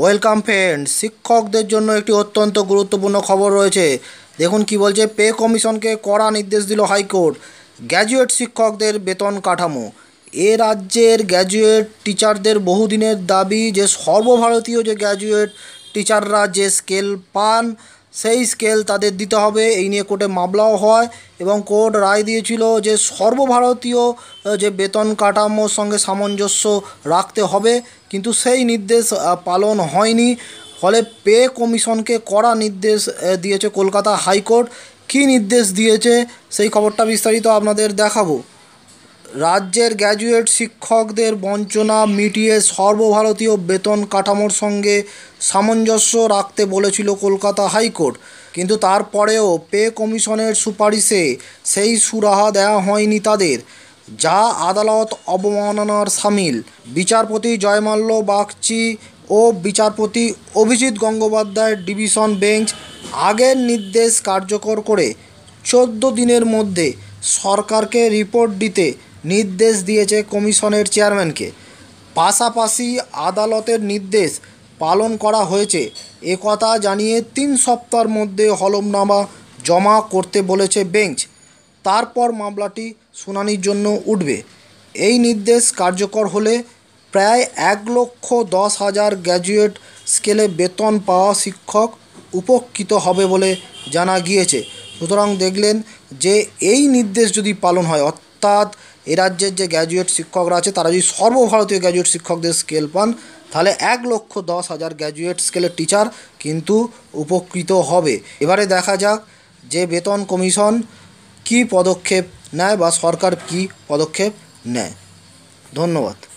welcome friend শিক্ষকদের জন্য একটি অত্যন্ত গুরুত্বপূর্ণ খবর রয়েছে দেখুন কি বলছে পে কমিশনকে কড়া নির্দেশ দিল হাইকোর্ট গ্র্যাজুয়েট শিক্ষকদের বেতন কাঠামো এ রাজ্যের গ্র্যাজুয়েট টিচারদের বহুদিনের দাবি যে সর্বভারতীয় যে গ্র্যাজুয়েট টিচাররা যে স্কেল পান সেই স্কেল তাদের দিতে হবে এই নিয়ে কোর্টে মামলাও হয় এবং কোর্ট রায় দিয়েছিল যে সর্বভারতীয় যে বেতন কাঠামোর সঙ্গে সামঞ্জস্য রাখতে হবে কিন্তু সেই নির্দেশ পালন হয়নি ফলে পে কমিশনকে কড়া নির্দেশ দিয়েছে কলকাতা হাইকোর্ট কি নির্দেশ দিয়েছে সেই খবরটা বিস্তারিত আপনাদের দেখাবো রাজ্যের গ্র্যাজুয়েট শিক্ষকদের বঞ্চনা মিটিয়ে সর্বভারতীয় বেতন কাঠামোর সঙ্গে সামঞ্জস্য রাখতে বলেছিল কলকাতা হাইকোর্ট কিন্তু তারপরেও পে কমিশনের সুপারিশে সেই সুরাহা দেওয়া হয়নি তাদের যা আদালত অবমাননার সামিল বিচারপতি জয়মাল্য বাগচি ও বিচারপতি অভিজিৎ গঙ্গোপাধ্যায়ের ডিভিশন বেঞ্চ আগের নির্দেশ কার্যকর করে চোদ্দ দিনের মধ্যে সরকারকে রিপোর্ট দিতে নির্দেশ দিয়েছে কমিশনের চেয়ারম্যানকে পাশাপাশি আদালতের নির্দেশ পালন করা হয়েছে একথা জানিয়ে তিন সপ্তাহের মধ্যে হলমনামা জমা করতে বলেছে বেঞ্চ তারপর মামলাটি শুনানির জন্য উঠবে এই নির্দেশ কার্যকর হলে প্রায় এক লক্ষ দশ হাজার গ্র্যাজুয়েট স্কেলে বেতন পাওয়া শিক্ষক উপকৃত হবে বলে জানা গিয়েছে সুতরাং দেখলেন যে এই নির্দেশ যদি পালন হয় অর্থাৎ এ রাজ্যের যে গ্র্যাজুয়েট শিক্ষকরা আছে তারা যদি সর্বভারতীয় গ্র্যাজুয়েট শিক্ষকদের স্কেল পান তাহলে এক লক্ষ দশ হাজার গ্র্যাজুয়েট স্কেলের টিচার কিন্তু উপকৃত হবে এবারে দেখা যাক যে বেতন কমিশন কি পদক্ষেপ নেয় বা সরকার কি পদক্ষেপ নেয় ধন্যবাদ